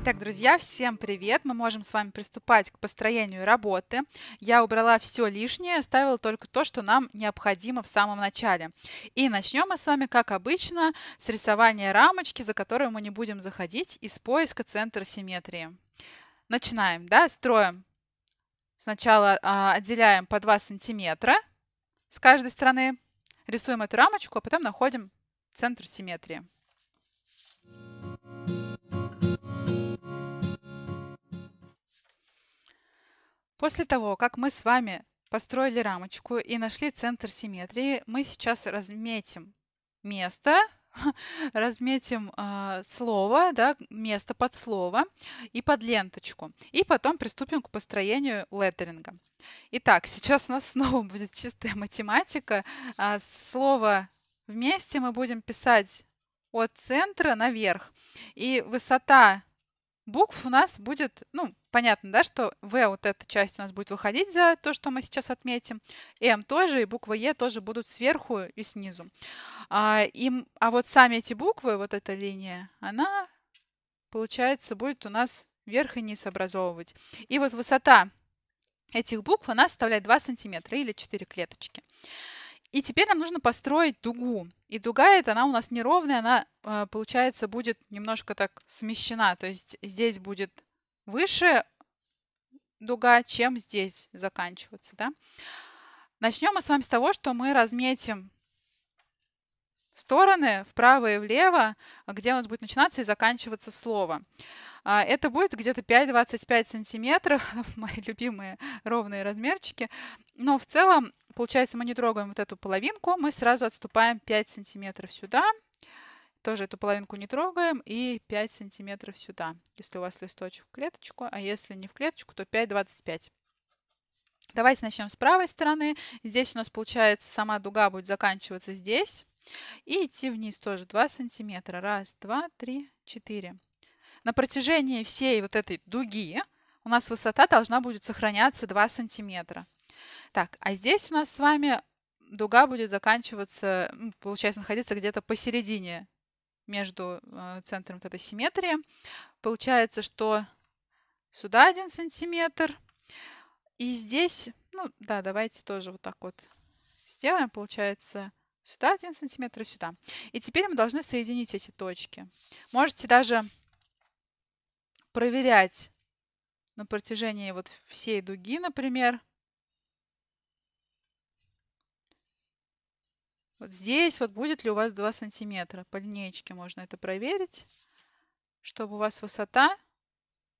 Итак, друзья, всем привет! Мы можем с вами приступать к построению работы. Я убрала все лишнее, оставила только то, что нам необходимо в самом начале. И начнем мы с вами, как обычно, с рисования рамочки, за которую мы не будем заходить, из поиска центра симметрии. Начинаем, да, строим. Сначала а, отделяем по 2 сантиметра с каждой стороны рисуем эту рамочку, а потом находим центр симметрии. После того, как мы с вами построили рамочку и нашли центр симметрии, мы сейчас разметим место, разметим э, слово, да, место под слово и под ленточку. И потом приступим к построению леттеринга. Итак, сейчас у нас снова будет чистая математика. Э, слово вместе мы будем писать от центра наверх. И высота букв у нас будет, ну, понятно, да, что В, вот эта часть у нас будет выходить за то, что мы сейчас отметим, М тоже, и буква Е тоже будут сверху и снизу. А, им, а вот сами эти буквы, вот эта линия, она, получается, будет у нас вверх и низ образовывать. И вот высота этих букв у нас составляет 2 сантиметра или 4 клеточки. И теперь нам нужно построить дугу. И дуга эта, она у нас неровная, она, э, получается, будет немножко так смещена. То есть здесь будет выше дуга, чем здесь заканчиваться. Да? Начнем мы с вами с того, что мы разметим стороны вправо и влево, где у нас будет начинаться и заканчиваться слово. А, это будет где-то 5-25 сантиметров, мои любимые ровные размерчики. Но в целом, получается, мы не трогаем вот эту половинку, мы сразу отступаем 5 сантиметров сюда, тоже эту половинку не трогаем и 5 сантиметров сюда, если у вас листочек в клеточку, а если не в клеточку, то 5,25. Давайте начнем с правой стороны. Здесь у нас получается сама дуга будет заканчиваться здесь. И идти вниз тоже 2 сантиметра. Раз, два, три, четыре. На протяжении всей вот этой дуги у нас высота должна будет сохраняться 2 сантиметра. Так, а здесь у нас с вами дуга будет заканчиваться, получается, находиться где-то посередине между э, центром вот этой симметрии. Получается, что сюда один сантиметр. И здесь, ну да, давайте тоже вот так вот сделаем. Получается сюда один сантиметр и сюда. И теперь мы должны соединить эти точки. Можете даже проверять на протяжении вот всей дуги, например, Вот здесь вот будет ли у вас 2 сантиметра. По линеечке можно это проверить, чтобы у вас высота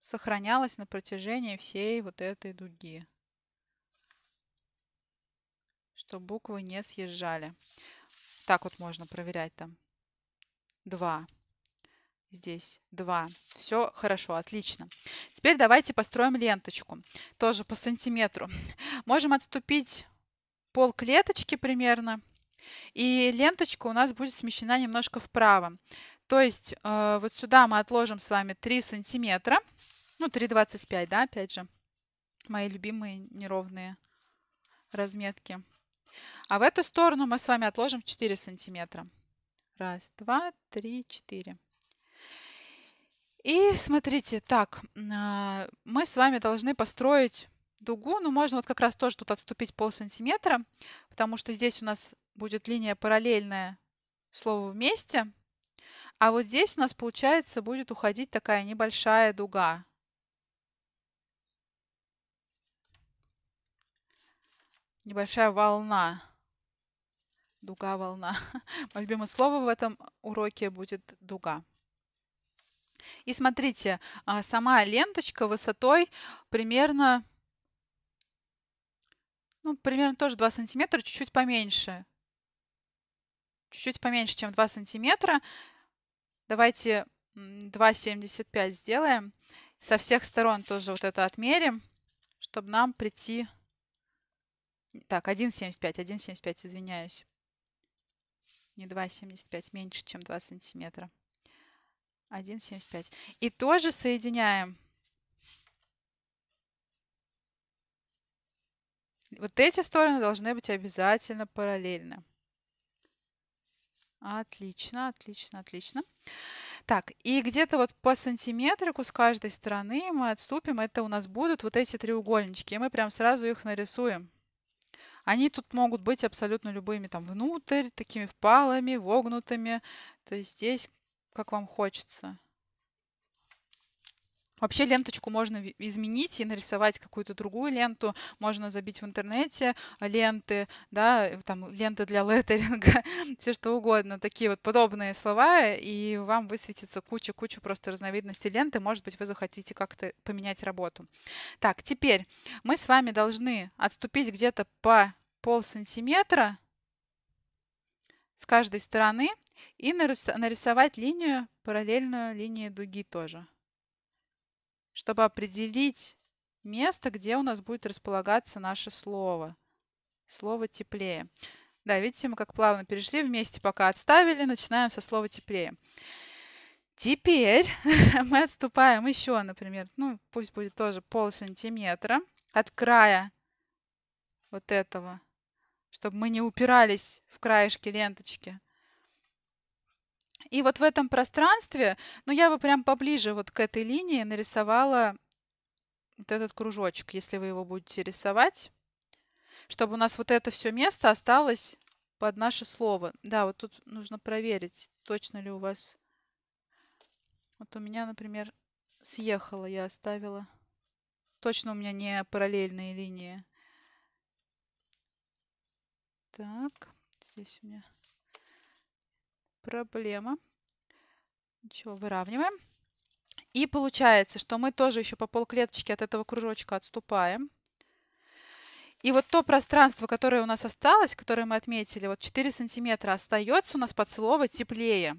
сохранялась на протяжении всей вот этой дуги. Чтобы буквы не съезжали. Так вот можно проверять там. 2. Здесь 2. Все хорошо, отлично. Теперь давайте построим ленточку. Тоже по сантиметру. Можем отступить пол клеточки примерно и ленточка у нас будет смещена немножко вправо. То есть э, вот сюда мы отложим с вами 3 сантиметра. Ну, 3,25, да, опять же. Мои любимые неровные разметки. А в эту сторону мы с вами отложим 4 сантиметра. Раз, два, три, четыре. И смотрите, так, э, мы с вами должны построить дугу, но можно вот как раз тоже тут отступить пол сантиметра, потому что здесь у нас будет линия параллельная слову «вместе», а вот здесь у нас, получается, будет уходить такая небольшая дуга. Небольшая волна. Дуга-волна. Мое любимое слово в этом уроке будет «дуга». И смотрите, а, сама ленточка высотой примерно ну, примерно тоже 2 сантиметра, чуть-чуть поменьше. Чуть-чуть поменьше, чем 2 сантиметра. Давайте 2,75 сделаем. Со всех сторон тоже вот это отмерим, чтобы нам прийти... Так, 1,75, 1,75, извиняюсь. Не 2,75, меньше, чем 2 сантиметра. 1,75. И тоже соединяем Вот эти стороны должны быть обязательно параллельны. Отлично, отлично, отлично. Так, и где-то вот по сантиметрику с каждой стороны мы отступим. Это у нас будут вот эти треугольнички. И мы прям сразу их нарисуем. Они тут могут быть абсолютно любыми, там, внутрь, такими впалыми, вогнутыми. То есть здесь как вам хочется. Вообще ленточку можно изменить и нарисовать какую-то другую ленту. Можно забить в интернете ленты, да, э, там ленты для леттеринга, все что угодно. Такие вот подобные слова, и вам высветится куча-куча просто разновидностей ленты. Может быть, вы захотите как-то поменять работу. Так, теперь мы с вами должны отступить где-то по пол сантиметра с каждой стороны и нарисовать линию, параллельную линии дуги тоже чтобы определить место, где у нас будет располагаться наше слово. Слово «теплее». Да, видите, мы как плавно перешли, вместе пока отставили, начинаем со слова «теплее». Теперь мы отступаем еще, например, ну пусть будет тоже пол сантиметра от края вот этого, чтобы мы не упирались в краешки ленточки. И вот в этом пространстве, ну я бы прям поближе вот к этой линии нарисовала вот этот кружочек, если вы его будете рисовать, чтобы у нас вот это все место осталось под наше слово. Да, вот тут нужно проверить, точно ли у вас... Вот у меня, например, съехала, я оставила. Точно у меня не параллельные линии. Так, здесь у меня... Проблема. Ничего, выравниваем. И получается, что мы тоже еще по полклеточки от этого кружочка отступаем. И вот то пространство, которое у нас осталось, которое мы отметили, вот 4 сантиметра остается у нас под слово «теплее».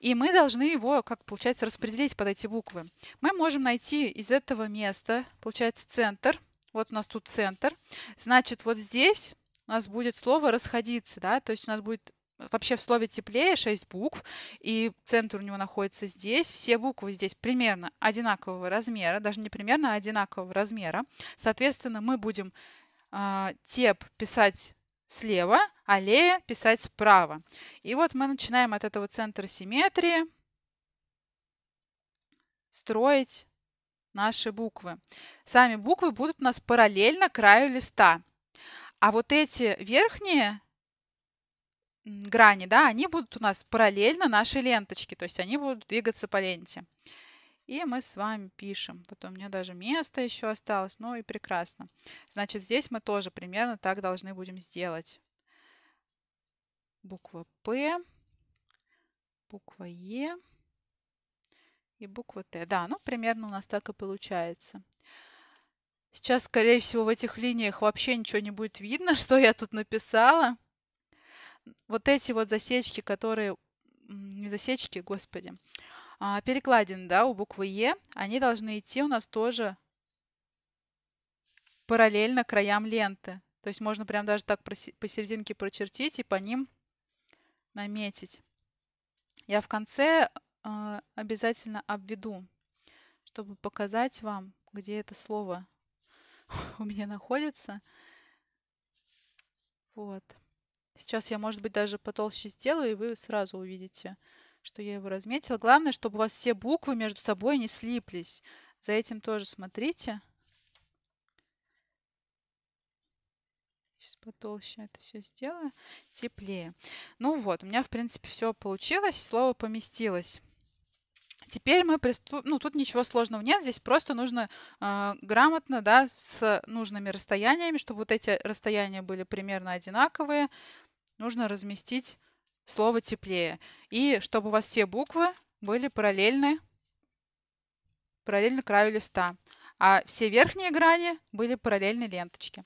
И мы должны его, как получается, распределить под эти буквы. Мы можем найти из этого места, получается, центр. Вот у нас тут центр. Значит, вот здесь у нас будет слово «расходиться». Да? То есть у нас будет вообще в слове теплее 6 букв, и центр у него находится здесь. Все буквы здесь примерно одинакового размера, даже не примерно, а одинакового размера. Соответственно, мы будем э, теп писать слева, аллея писать справа. И вот мы начинаем от этого центра симметрии строить наши буквы. Сами буквы будут у нас параллельно краю листа. А вот эти верхние грани, да, они будут у нас параллельно нашей ленточке, то есть они будут двигаться по ленте. И мы с вами пишем. Вот у меня даже место еще осталось, ну и прекрасно. Значит, здесь мы тоже примерно так должны будем сделать. Буква П, буква Е и буква Т. Да, ну примерно у нас так и получается. Сейчас, скорее всего, в этих линиях вообще ничего не будет видно, что я тут написала вот эти вот засечки, которые... Не засечки, господи. А, перекладины, да, у буквы Е, они должны идти у нас тоже параллельно краям ленты. То есть можно прям даже так посерединке прочертить и по ним наметить. Я в конце э, обязательно обведу, чтобы показать вам, где это слово у меня находится. Вот. Сейчас я, может быть, даже потолще сделаю, и вы сразу увидите, что я его разметила. Главное, чтобы у вас все буквы между собой не слиплись. За этим тоже смотрите. Сейчас потолще это все сделаю. Теплее. Ну вот, у меня, в принципе, все получилось. Слово поместилось. Теперь мы приступ... Ну, тут ничего сложного нет, здесь просто нужно э, грамотно, да, с нужными расстояниями, чтобы вот эти расстояния были примерно одинаковые, нужно разместить слово теплее. И чтобы у вас все буквы были параллельны, параллельно краю листа. А все верхние грани были параллельны ленточке.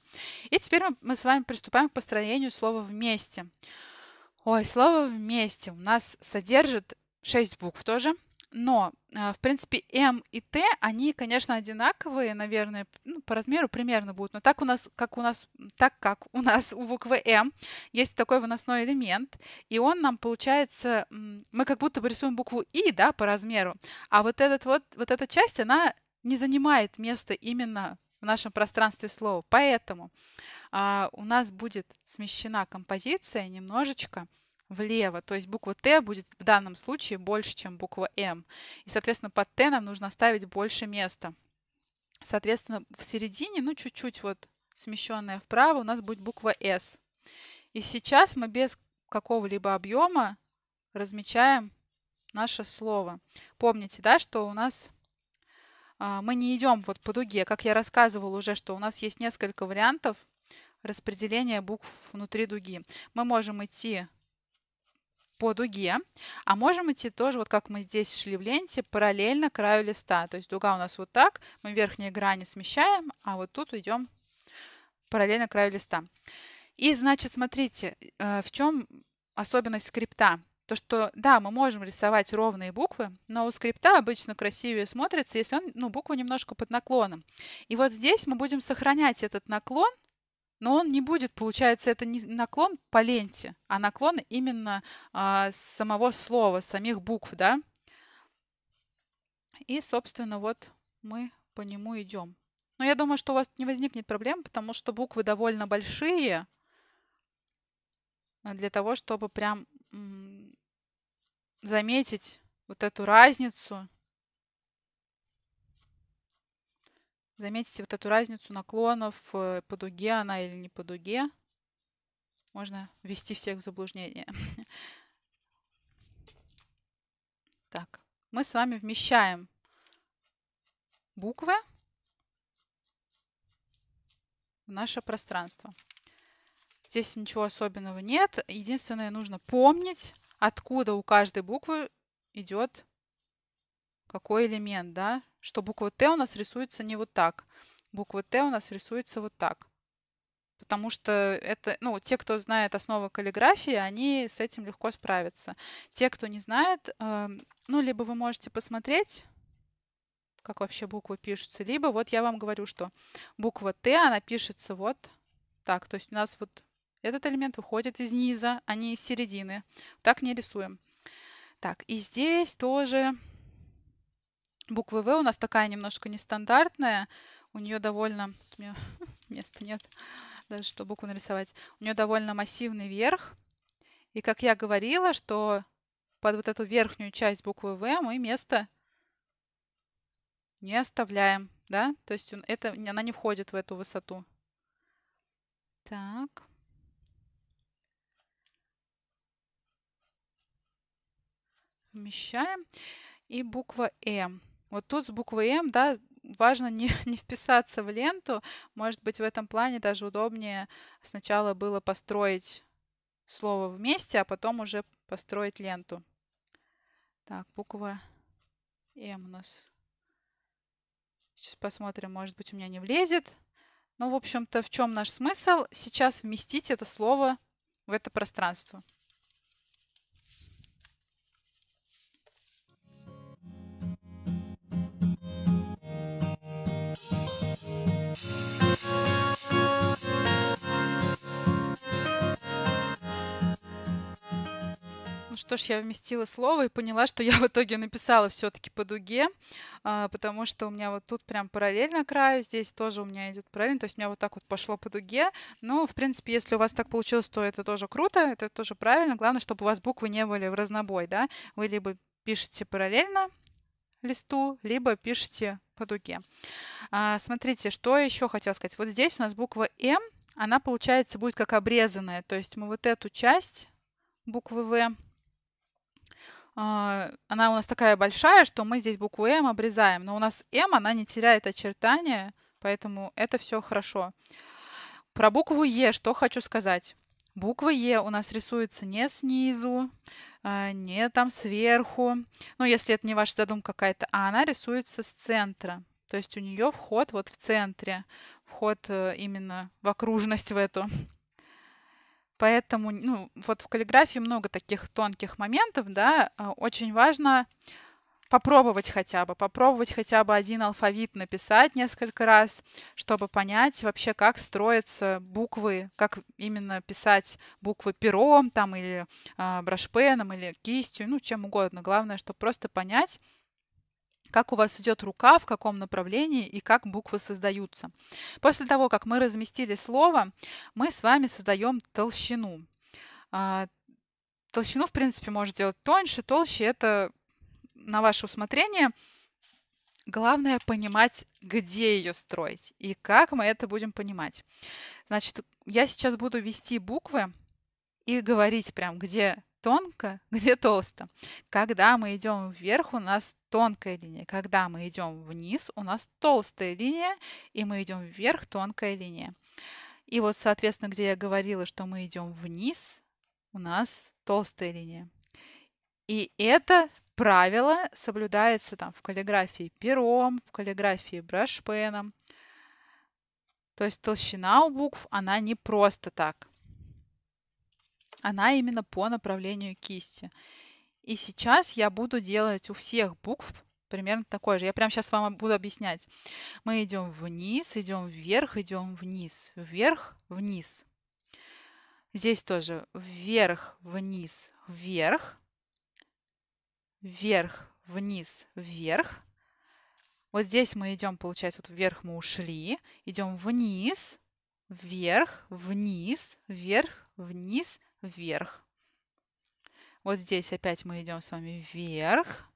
И теперь мы, мы с вами приступаем к построению слова «вместе». Ой, слово «вместе» у нас содержит 6 букв тоже. Но, а, в принципе, М и Т, они, конечно, одинаковые, наверное, ну, по размеру примерно будут. Но так у нас, как у нас, так как у нас у буквы М есть такой выносной элемент, и он нам получается, мы как будто бы рисуем букву И, да, по размеру, а вот этот вот, вот эта часть, она не занимает места именно в нашем пространстве слова. Поэтому а, у нас будет смещена композиция немножечко влево. То есть буква Т будет в данном случае больше, чем буква М. И, соответственно, под Т нам нужно оставить больше места. Соответственно, в середине, ну, чуть-чуть вот смещенная вправо, у нас будет буква С. И сейчас мы без какого-либо объема размечаем наше слово. Помните, да, что у нас а, мы не идем вот по дуге. Как я рассказывала уже, что у нас есть несколько вариантов распределения букв внутри дуги. Мы можем идти по дуге, а можем идти тоже, вот как мы здесь шли в ленте, параллельно краю листа. То есть дуга у нас вот так, мы верхние грани смещаем, а вот тут идем параллельно краю листа. И значит, смотрите, э, в чем особенность скрипта? То, что да, мы можем рисовать ровные буквы, но у скрипта обычно красивее смотрится, если он, ну, буквы немножко под наклоном. И вот здесь мы будем сохранять этот наклон, но он не будет, получается, это не наклон по ленте, а наклон именно а, самого слова, самих букв, да. И, собственно, вот мы по нему идем. Но я думаю, что у вас не возникнет проблем, потому что буквы довольно большие э, для того, чтобы прям заметить вот эту разницу Заметите вот эту разницу наклонов э, по дуге она или не по дуге. Можно ввести всех в заблуждение. Так, мы с вами вмещаем буквы в наше пространство. Здесь ничего особенного нет. Единственное, нужно помнить, откуда у каждой буквы идет какой элемент, да, что буква Т у нас рисуется не вот так. Буква Т у нас рисуется вот так. Потому что это, ну, те, кто знает основы каллиграфии, они с этим легко справятся. Те, кто не знает, эм, ну, либо вы можете посмотреть, как вообще буквы пишутся, либо вот я вам говорю, что буква Т, она пишется вот так. То есть у нас вот этот элемент выходит из низа, а не из середины. Так не рисуем. Так, и здесь тоже буквы В у нас такая немножко нестандартная. У нее довольно... У меня места нет даже, что букву нарисовать. У нее довольно массивный верх. И как я говорила, что под вот эту верхнюю часть буквы В мы место не оставляем. Да? То есть это, она не входит в эту высоту. Так. Вмещаем. И буква М. Вот тут с буквы М, да, важно не, не вписаться в ленту. Может быть, в этом плане даже удобнее сначала было построить слово вместе, а потом уже построить ленту. Так, буква М у нас. Сейчас посмотрим, может быть, у меня не влезет. Ну, в общем-то, в чем наш смысл? Сейчас вместить это слово в это пространство. Ну что ж, я вместила слово и поняла, что я в итоге написала все-таки по дуге, а, потому что у меня вот тут прям параллельно краю, здесь тоже у меня идет параллельно, то есть у меня вот так вот пошло по дуге. Ну, в принципе, если у вас так получилось, то это тоже круто, это тоже правильно. Главное, чтобы у вас буквы не были в разнобой, да. Вы либо пишете параллельно листу, либо пишете по дуге. А, смотрите, что еще хотела сказать. Вот здесь у нас буква М, она получается будет как обрезанная, то есть мы вот эту часть буквы В а, она у нас такая большая, что мы здесь букву М обрезаем. Но у нас М, она не теряет очертания, поэтому это все хорошо. Про букву Е что хочу сказать. Буква Е у нас рисуется не снизу, а, не там сверху. Ну, если это не ваша задумка какая-то, а она рисуется с центра. То есть у нее вход вот в центре, вход э, именно в окружность в эту. Поэтому, ну, вот в каллиграфии много таких тонких моментов, да, а, очень важно попробовать хотя бы, попробовать хотя бы один алфавит написать несколько раз, чтобы понять вообще, как строятся буквы, как именно писать буквы пером там или э, брашпеном или кистью, ну чем угодно. Главное, чтобы просто понять, как у вас идет рука, в каком направлении и как буквы создаются. После того, как мы разместили слово, мы с вами создаем толщину. А, толщину, в принципе, можно делать тоньше, толще. Это на ваше усмотрение. Главное понимать, где ее строить и как мы это будем понимать. Значит, я сейчас буду вести буквы и говорить прям, где тонко, где толсто. Когда мы идем вверх, у нас тонкая линия. Когда мы идем вниз, у нас толстая линия, и мы идем вверх, тонкая линия. И вот, соответственно, где я говорила, что мы идем вниз, у нас толстая линия. И это правило соблюдается там в каллиграфии пером, в каллиграфии брашпеном. То есть толщина у букв, она не просто так. Она именно по направлению кисти. И сейчас я буду делать у всех букв примерно такое же. Я прямо сейчас вам буду объяснять. Мы идем вниз, идем вверх, идем вниз, вверх, вниз. Здесь тоже вверх, вниз, вверх, вверх, вниз, вверх. Вот здесь мы идем, получается, вот вверх мы ушли, идем вниз, вверх, вниз, вверх, вниз, вверх. Вот здесь опять мы идем с вами вверх.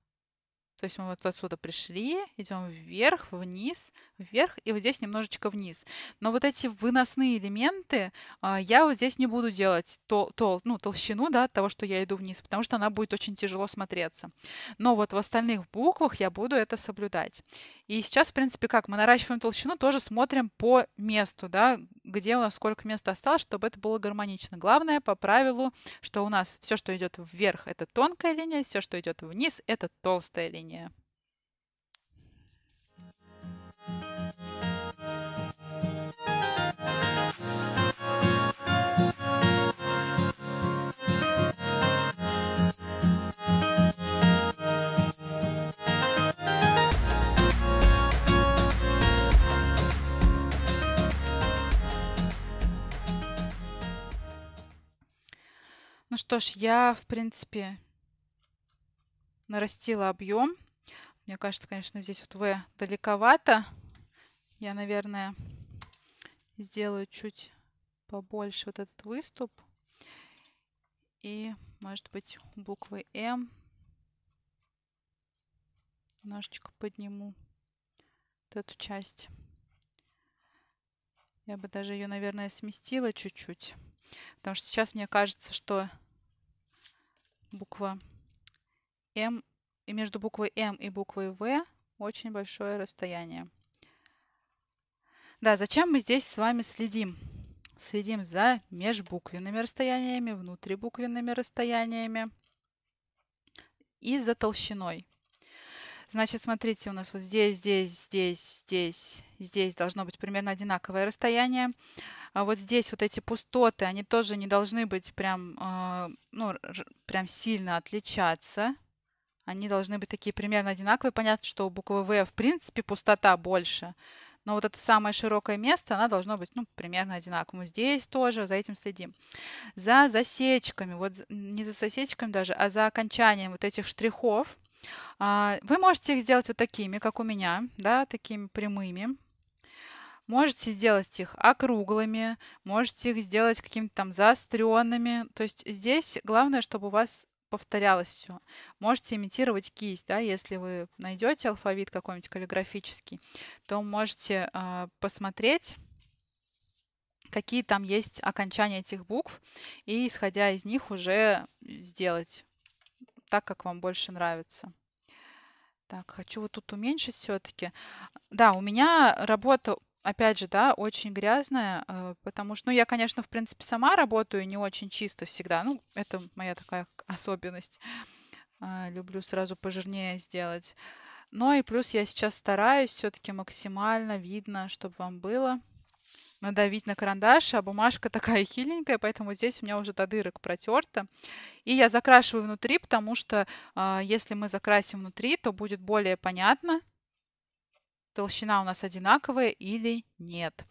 То есть мы вот отсюда пришли, идем вверх, вниз, вверх и вот здесь немножечко вниз. Но вот эти выносные элементы а, я вот здесь не буду делать тол, тол, ну, толщину да, от того, что я иду вниз, потому что она будет очень тяжело смотреться. Но вот в остальных буквах я буду это соблюдать. И сейчас, в принципе, как мы наращиваем толщину, тоже смотрим по месту, да, где у нас сколько места осталось, чтобы это было гармонично. Главное по правилу, что у нас все, что идет вверх, это тонкая линия, все, что идет вниз, это толстая линия изменения. Ну что ж, я, в принципе, нарастила объем. Мне кажется, конечно, здесь вот V далековато. Я, наверное, сделаю чуть побольше вот этот выступ. И, может быть, буквы М немножечко подниму вот эту часть. Я бы даже ее, наверное, сместила чуть-чуть. Потому что сейчас мне кажется, что буква М, и между буквой М и буквой В очень большое расстояние. Да, зачем мы здесь с вами следим? Следим за межбуквенными расстояниями, внутрибуквенными расстояниями и за толщиной. Значит, смотрите, у нас вот здесь, здесь, здесь, здесь, здесь должно быть примерно одинаковое расстояние. А вот здесь вот эти пустоты, они тоже не должны быть прям, э, ну, прям сильно отличаться. Они должны быть такие примерно одинаковые. Понятно, что у буквы В в принципе пустота больше. Но вот это самое широкое место, оно должно быть ну, примерно одинаковым. Здесь тоже за этим следим. За засечками, вот не за засечками даже, а за окончанием вот этих штрихов. А, вы можете их сделать вот такими, как у меня, да, такими прямыми. Можете сделать их округлыми, можете их сделать какими-то там заостренными. То есть здесь главное, чтобы у вас повторялось все. Можете имитировать кисть, да, если вы найдете алфавит какой-нибудь каллиграфический, то можете э, посмотреть какие там есть окончания этих букв, и исходя из них уже сделать так, как вам больше нравится. Так, хочу вот тут уменьшить все-таки. Да, у меня работа опять же, да, очень грязная, э, потому что, ну, я, конечно, в принципе, сама работаю не очень чисто всегда, ну, это моя такая особенность. А, люблю сразу пожирнее сделать. Но и плюс я сейчас стараюсь все-таки максимально видно, чтобы вам было. Надавить на карандаш, а бумажка такая хиленькая, поэтому здесь у меня уже до дырок протерта. И я закрашиваю внутри, потому что э, если мы закрасим внутри, то будет более понятно, толщина у нас одинаковая или нет.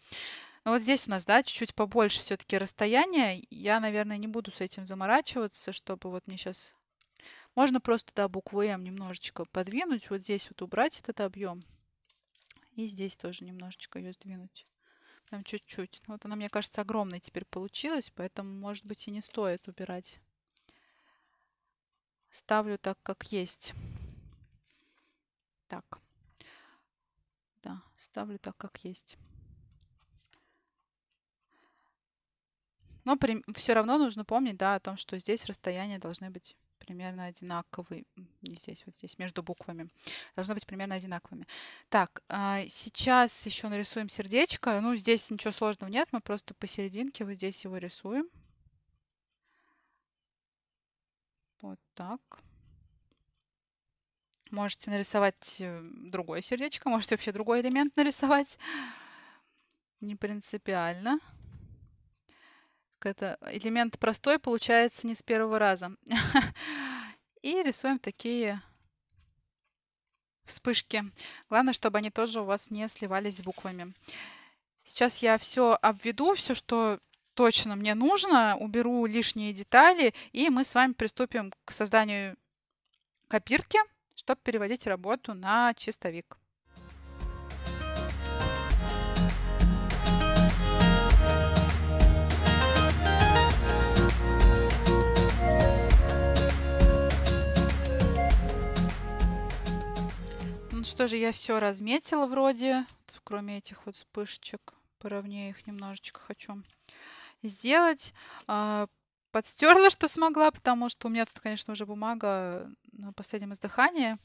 Но ну, вот здесь у нас, да, чуть-чуть побольше все-таки расстояние. Я, наверное, не буду с этим заморачиваться, чтобы вот мне сейчас... Можно просто, да, букву М немножечко подвинуть, вот здесь вот убрать этот объем. И здесь тоже немножечко ее сдвинуть. Прям чуть-чуть. Ну, вот она, мне кажется, огромной теперь получилась, поэтому, может быть, и не стоит убирать. Ставлю так, как есть. Так. Да, ставлю так, как есть. Но при... все равно нужно помнить, да, о том, что здесь расстояния должны быть примерно одинаковые. Не здесь, вот здесь, между буквами. Должны быть примерно одинаковыми. Так, а, сейчас еще нарисуем сердечко. Ну, здесь ничего сложного нет, мы просто посерединке вот здесь его рисуем. Вот так. Можете нарисовать э, другое сердечко, можете вообще другой элемент нарисовать. Не принципиально. Это элемент простой, получается не с первого раза. И рисуем такие вспышки. Главное, чтобы они тоже у вас не сливались с буквами. Сейчас я все обведу, все, что точно мне нужно, уберу лишние детали, и мы с вами приступим к созданию копирки чтобы переводить работу на чистовик. Ну что же, я все разметила вроде, кроме этих вот вспышечек. Поровнее их немножечко хочу сделать. А, подстерла, что смогла, потому что у меня тут, конечно, уже бумага на последнем издыхании. Но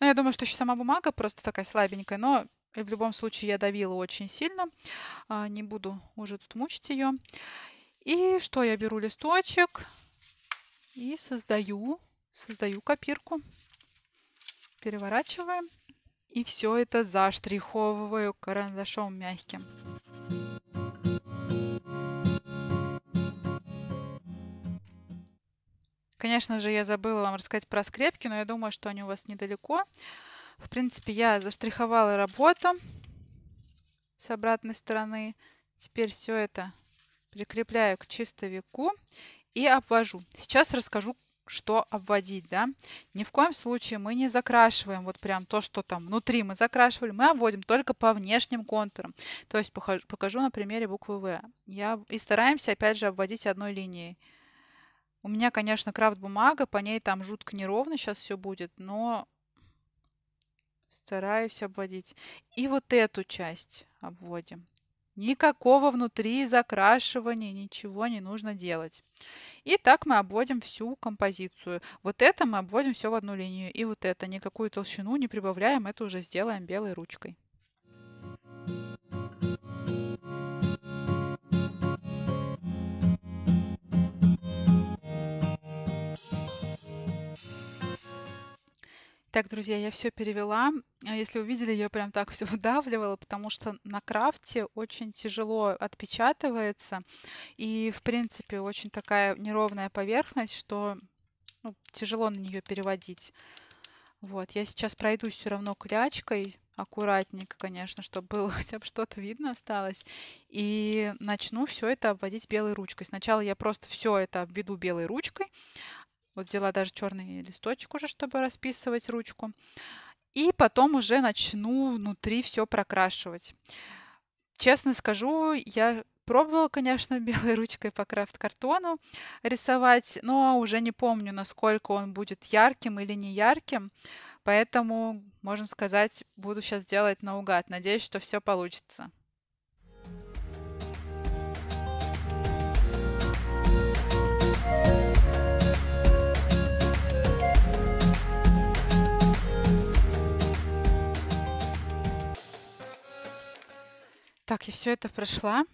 ну, я думаю, что еще сама бумага просто такая слабенькая, но в любом случае я давила очень сильно. А, не буду уже тут мучить ее. И что я беру листочек и создаю, создаю копирку. Переворачиваем. И все это заштриховываю карандашом мягким. Конечно же, я забыла вам рассказать про скрепки, но я думаю, что они у вас недалеко. В принципе, я заштриховала работу с обратной стороны. Теперь все это прикрепляю к чистовику и обвожу. Сейчас расскажу, что обводить, да. Ни в коем случае мы не закрашиваем вот прям то, что там внутри мы закрашивали, мы обводим только по внешним контурам. То есть покажу на примере буквы В. Я... И стараемся опять же обводить одной линией. У меня, конечно, крафт-бумага, по ней там жутко неровно сейчас все будет, но стараюсь обводить. И вот эту часть обводим. Никакого внутри закрашивания, ничего не нужно делать. И так мы обводим всю композицию. Вот это мы обводим все в одну линию. И вот это, никакую толщину не прибавляем, это уже сделаем белой ручкой. Так, друзья, я все перевела. А если увидели, я прям так все выдавливала, потому что на крафте очень тяжело отпечатывается. И, в принципе, очень такая неровная поверхность, что ну, тяжело на нее переводить. Вот, я сейчас пройдусь все равно клячкой, аккуратненько, конечно, чтобы было хотя бы что-то видно осталось. И начну все это обводить белой ручкой. Сначала я просто все это обведу белой ручкой, вот взяла даже черный листочек уже, чтобы расписывать ручку. И потом уже начну внутри все прокрашивать. Честно скажу, я пробовала, конечно, белой ручкой по крафт-картону рисовать, но уже не помню, насколько он будет ярким или не ярким. Поэтому, можно сказать, буду сейчас делать наугад. Надеюсь, что все получится. Так, я все это прошла.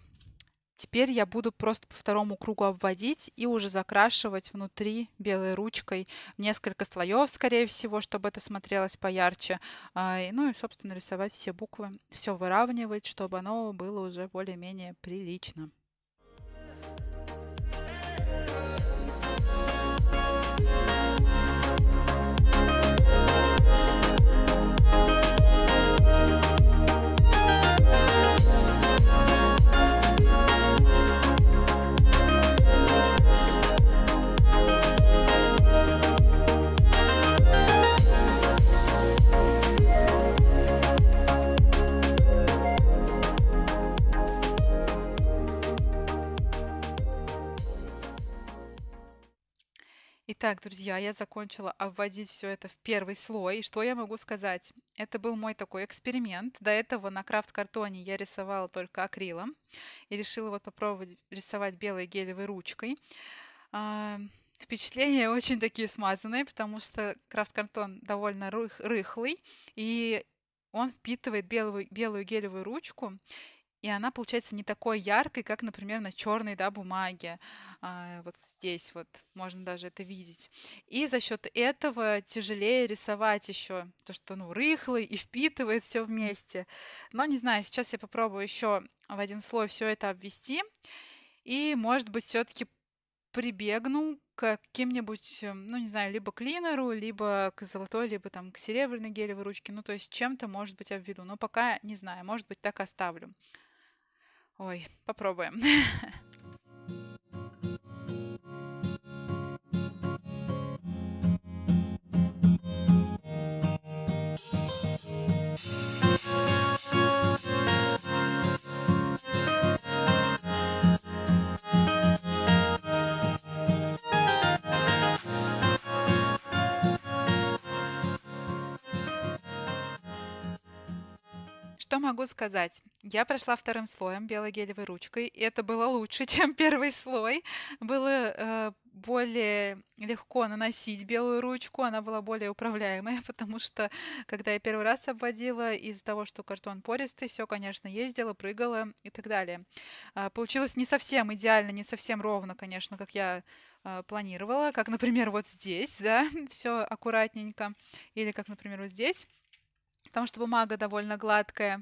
Теперь я буду просто по второму кругу обводить и уже закрашивать внутри белой ручкой несколько слоев, скорее всего, чтобы это смотрелось поярче. А, ну и, собственно, рисовать все буквы, все выравнивать, чтобы оно было уже более-менее прилично. Итак, друзья, я закончила обводить все это в первый слой. И что я могу сказать? Это был мой такой эксперимент. До этого на крафт-картоне я рисовала только акрилом. И решила вот попробовать рисовать белой гелевой ручкой. А, впечатления очень такие смазанные, потому что крафт-картон довольно рых, рыхлый, и он впитывает белую, белую гелевую ручку, и она получается не такой яркой, как, например, на черной да, бумаге. А, вот здесь вот можно даже это видеть. И за счет этого тяжелее рисовать еще то, что ну, рыхлый и впитывает все вместе. Но не знаю, сейчас я попробую еще в один слой все это обвести. И, может быть, все-таки прибегну к каким-нибудь, эм, ну, не знаю, либо к линеру, либо к золотой, либо там к серебряной гелевой ручке. Ну, то есть чем-то, может быть, обведу. Но пока не знаю, может быть, так оставлю. Ой, попробуем. что могу сказать? Я прошла вторым слоем белой гелевой ручкой, и это было лучше, чем первый слой. Было э, более легко наносить белую ручку, она была более управляемая, потому что когда я первый раз обводила, из-за того, что картон пористый, все, конечно, ездило, прыгало и так далее. Э, получилось не совсем идеально, не совсем ровно, конечно, как я а, планировала, как, например, вот здесь, да, все аккуратненько, или как, например, вот здесь потому что бумага довольно гладкая.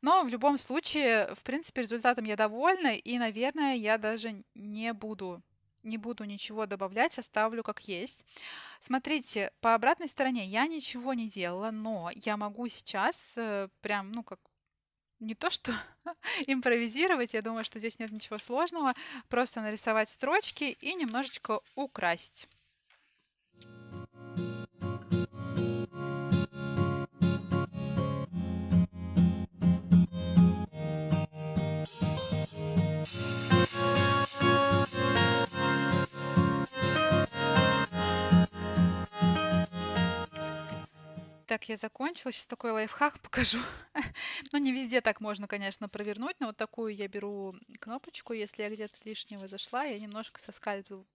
Но в любом случае, в принципе, результатом я довольна, и, наверное, я даже не буду не буду ничего добавлять, оставлю как есть. Смотрите, по обратной стороне я ничего не делала, но я могу сейчас э, прям, ну, как не то что импровизировать, я думаю, что здесь нет ничего сложного, просто нарисовать строчки и немножечко украсть. так я закончила. Сейчас такой лайфхак покажу. ну, не везде так можно, конечно, провернуть, но вот такую я беру кнопочку, если я где-то лишнего зашла, я немножко соскальзываю,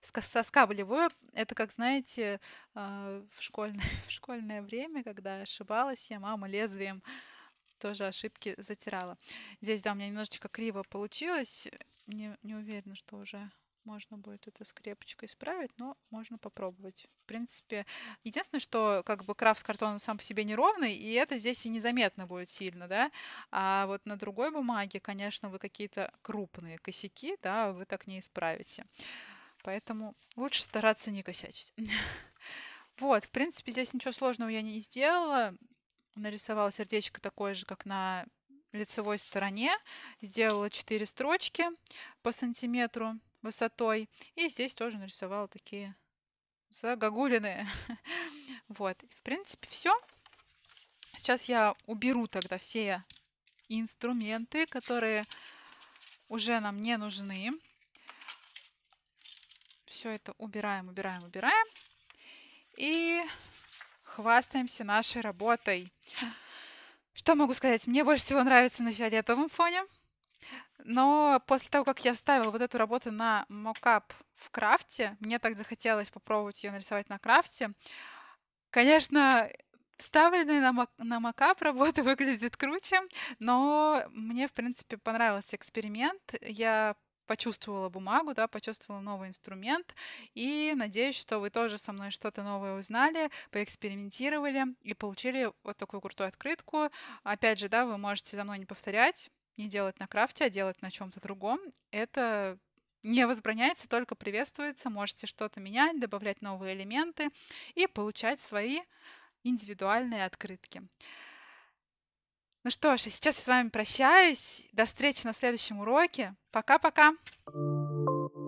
соскабливаю. Это, как знаете, э, в школьное, в школьное время, когда ошибалась я, мама лезвием тоже ошибки затирала. Здесь, да, у меня немножечко криво получилось. Не, не уверена, что уже можно будет это скрепочкой исправить, но можно попробовать. В принципе, единственное, что как бы крафт картон сам по себе неровный, и это здесь и незаметно будет сильно, да. А вот на другой бумаге, конечно, вы какие-то крупные косяки, да, вы так не исправите. Поэтому лучше стараться не косячить. Вот, в принципе, здесь ничего сложного я не сделала. Нарисовала сердечко такое же, как на лицевой стороне. Сделала 4 строчки по сантиметру высотой. И здесь тоже нарисовала такие загогулины. Вот, в принципе, все. Сейчас я уберу тогда все инструменты, которые уже нам не нужны. Все это убираем, убираем, убираем. И хвастаемся нашей работой. Что могу сказать? Мне больше всего нравится на фиолетовом фоне. Но после того, как я вставила вот эту работу на мокап в крафте, мне так захотелось попробовать ее нарисовать на крафте. Конечно, вставленная на, на макап работа выглядит круче, но мне, в принципе, понравился эксперимент. Я почувствовала бумагу, да, почувствовала новый инструмент, и надеюсь, что вы тоже со мной что-то новое узнали, поэкспериментировали и получили вот такую крутую открытку. Опять же, да, вы можете за мной не повторять, не делать на крафте, а делать на чем-то другом, это не возбраняется, только приветствуется. Можете что-то менять, добавлять новые элементы и получать свои индивидуальные открытки. Ну что ж, сейчас я с вами прощаюсь. До встречи на следующем уроке. Пока-пока! thank you